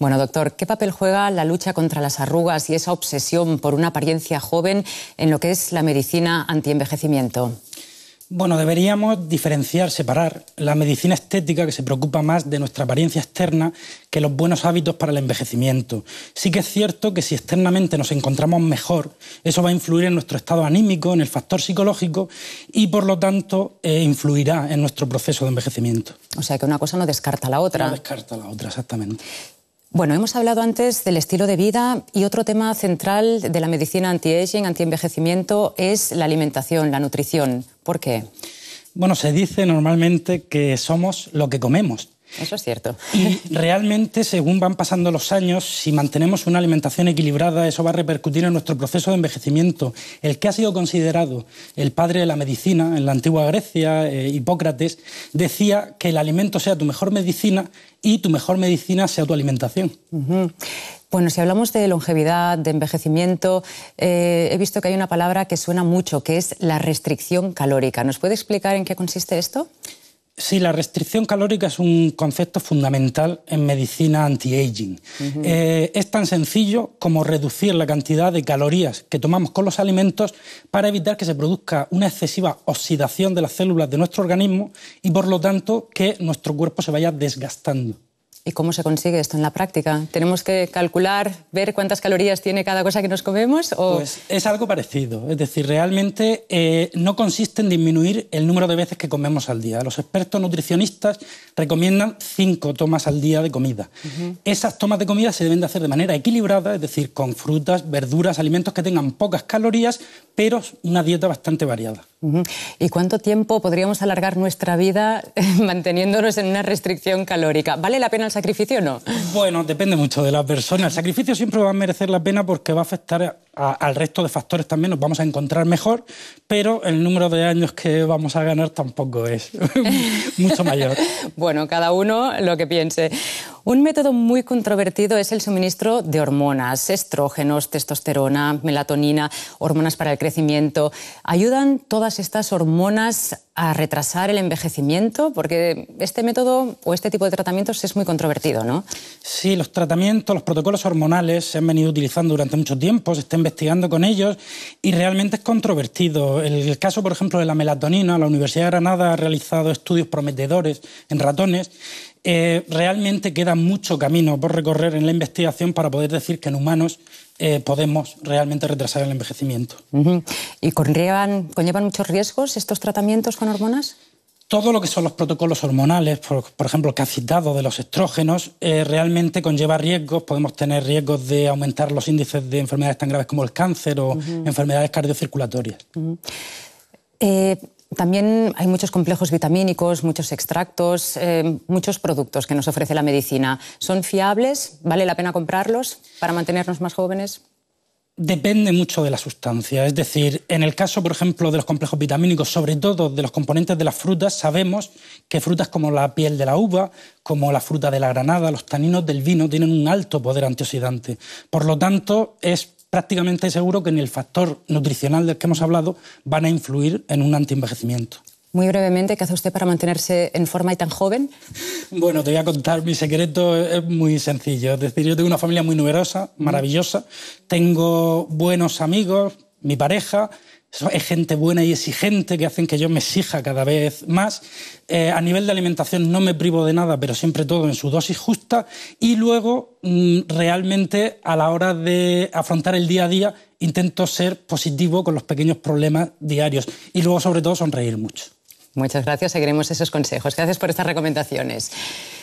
Bueno, doctor, ¿qué papel juega la lucha contra las arrugas y esa obsesión por una apariencia joven en lo que es la medicina antienvejecimiento? Bueno, deberíamos diferenciar, separar la medicina estética que se preocupa más de nuestra apariencia externa que los buenos hábitos para el envejecimiento. Sí que es cierto que si externamente nos encontramos mejor, eso va a influir en nuestro estado anímico, en el factor psicológico y por lo tanto eh, influirá en nuestro proceso de envejecimiento. O sea que una cosa no descarta la otra. No descarta la otra, exactamente. Bueno, hemos hablado antes del estilo de vida y otro tema central de la medicina anti-aging, anti-envejecimiento, es la alimentación, la nutrición. ¿Por qué? Bueno, se dice normalmente que somos lo que comemos. Eso es cierto. realmente, según van pasando los años, si mantenemos una alimentación equilibrada, eso va a repercutir en nuestro proceso de envejecimiento. El que ha sido considerado el padre de la medicina en la antigua Grecia, eh, Hipócrates, decía que el alimento sea tu mejor medicina y tu mejor medicina sea tu alimentación. Bueno, si hablamos de longevidad, de envejecimiento, eh, he visto que hay una palabra que suena mucho, que es la restricción calórica. ¿Nos puede explicar en qué consiste esto? Sí, la restricción calórica es un concepto fundamental en medicina anti-aging. Eh, es tan sencillo como reducir la cantidad de calorías que tomamos con los alimentos para evitar que se produzca una excesiva oxidación de las células de nuestro organismo y, por lo tanto, que nuestro cuerpo se vaya desgastando. ¿Y cómo se consigue esto en la práctica? ¿Tenemos que calcular, ver cuántas calorías tiene cada cosa que nos comemos? O... Pues es algo parecido. Es decir, realmente eh, no consiste en disminuir el número de veces que comemos al día. Los expertos nutricionistas recomiendan cinco tomas al día de comida. Esas tomas de comida se deben de hacer de manera equilibrada, es decir, con frutas, verduras, alimentos que tengan pocas calorías, pero una dieta bastante variada. ¿Y cuánto tiempo podríamos alargar nuestra vida manteniéndonos en una restricción calórica? ¿Vale la pena el sacrificio o no? Bueno, depende mucho de la persona. El sacrificio siempre va a merecer la pena porque va a afectar al resto de factores también, nos vamos a encontrar mejor, pero el número de años que vamos a ganar tampoco es mucho mayor. bueno, cada uno lo que piense. Un método muy controvertido es el suministro de hormonas, estrógenos, testosterona, melatonina, hormonas para el crecimiento. ¿Ayudan todas estas hormonas a retrasar el envejecimiento? Porque este método o este tipo de tratamientos es muy controvertido, ¿no? Sí, los tratamientos, los protocolos hormonales se han venido utilizando durante mucho tiempo, se está investigando con ellos y realmente es controvertido. El caso, por ejemplo, de la melatonina, la Universidad de Granada ha realizado estudios prometedores en ratones eh, realmente queda mucho camino por recorrer en la investigación para poder decir que en humanos eh, podemos realmente retrasar el envejecimiento. ¿Y conllevan, conllevan muchos riesgos estos tratamientos con hormonas? Todo lo que son los protocolos hormonales, por, ejemplo, que ha citado de los estrógenos, eh, realmente conlleva riesgos. Podemos tener riesgos de aumentar los índices de enfermedades tan graves como el cáncer o enfermedades cardiocirculatorias. También hay muchos complejos vitamínicos, muchos extractos, eh, muchos productos que nos ofrece la medicina. ¿Son fiables? ¿Vale la pena comprarlos para mantenernos más jóvenes? Depende mucho de la sustancia. Es decir, en el caso, por ejemplo, de los complejos vitamínicos, sobre todo de los componentes de las frutas, sabemos que frutas como la piel de la uva, como la fruta de la granada, los taninos del vino, tienen un alto poder antioxidante. Por lo tanto, es prácticamente seguro que ni el factor nutricional del que hemos hablado van a influir en un antienvejecimiento. Muy brevemente, ¿qué hace usted para mantenerse en forma y tan joven? Bueno, te voy a contar, mi secreto es muy sencillo. Es decir, yo tengo una familia muy numerosa, maravillosa, tengo buenos amigos, mi pareja, es gente buena y exigente que hacen que yo me exija cada vez más. Eh, a nivel de alimentación no me privo de nada, pero siempre todo en su dosis justa. Y luego, mm, realmente, a la hora de afrontar el día a día, intento ser positivo con los pequeños problemas diarios. Y luego, sobre todo, sonreír mucho. Muchas gracias. Seguiremos esos consejos. Gracias por estas recomendaciones.